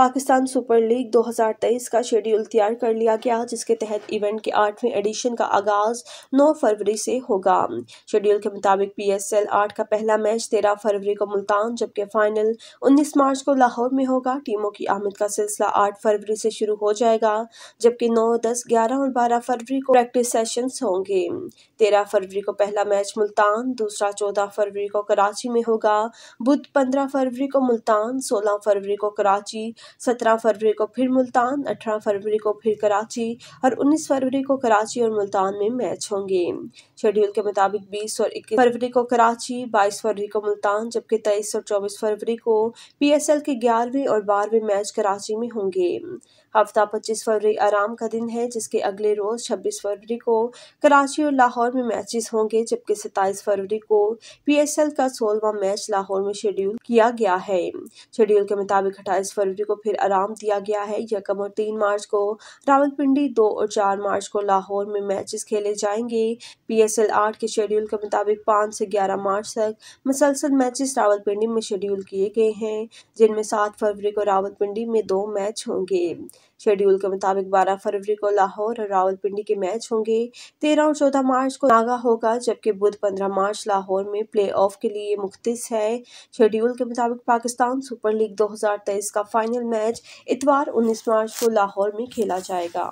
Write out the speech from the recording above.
Pakistan super league 2023 का schedule तैयार कर लिया गया जिसके तहत इवेंट के आठवें एडिशन का आगाज 9 फरवरी से होगा शेड्यूल के मुताबिक पीएसएल 8 का पहला मैच 13 फरवरी को मुल्तान जबकि फाइनल 19 मार्च को लाहौर में होगा टीमों की आमद का सिलसिला 8 फरवरी से शुरू हो जाएगा जबकि 9, 10, 11 और 12 फरवरी को प्रैक्टिस सेशन होंगे तेरह फरवरी को पहला मैच मुल्तान दूसरा चौदह फरवरी को कराची में होगा बुध पंद्रह फरवरी को मुल्तान सोलह फरवरी को कराची सत्रह फरवरी को फिर मुल्तान अठारह फरवरी को फिर कराची और उन्नीस फरवरी को कराची और मुल्तान में मैच होंगे शेड्यूल के मुताबिक बीस और इक्कीस फरवरी को कराची बाईस फरवरी को मुल्तान जबकि तेईस और चौबीस फरवरी को पी एस एल के ग्यारहवीं और बारहवीं मैच कराची में होंगे हफ्ता पच्चीस फरवरी आराम का दिन है जिसके अगले रोज छब्बीस फरवरी को कराची और लाहौर में मैचेस होंगे जबकि सत्ताईस फरवरी को पीएसएल का सोलवा मैच लाहौर में शेड्यूल किया गया है शेड्यूल के मुताबिक अट्ठाईस फरवरी को फिर आराम दिया गया है यकम और तीन मार्च को रावलपिंडी दो और चार मार्च को लाहौर में मैचेस खेले जाएंगे पी एस एल आठ के शेड्यूल के मुताबिक पाँच से ग्यारह मार्च तक मुसलसल मैचेस रावलपिंडी में शेड्यूल किए गए हैं जिनमें सात फरवरी को रावलपिंडी में दो मैच होंगे शेड्यूल के मुताबिक 12 फरवरी को लाहौर और रावलपिंडी के मैच होंगे 13 और 14 मार्च को नागा होगा जबकि बुध 15 मार्च लाहौर में प्लेऑफ के लिए मुख्तिस है शेड्यूल के मुताबिक पाकिस्तान सुपर लीग 2023 का फाइनल मैच इतवार 19 मार्च को लाहौर में खेला जाएगा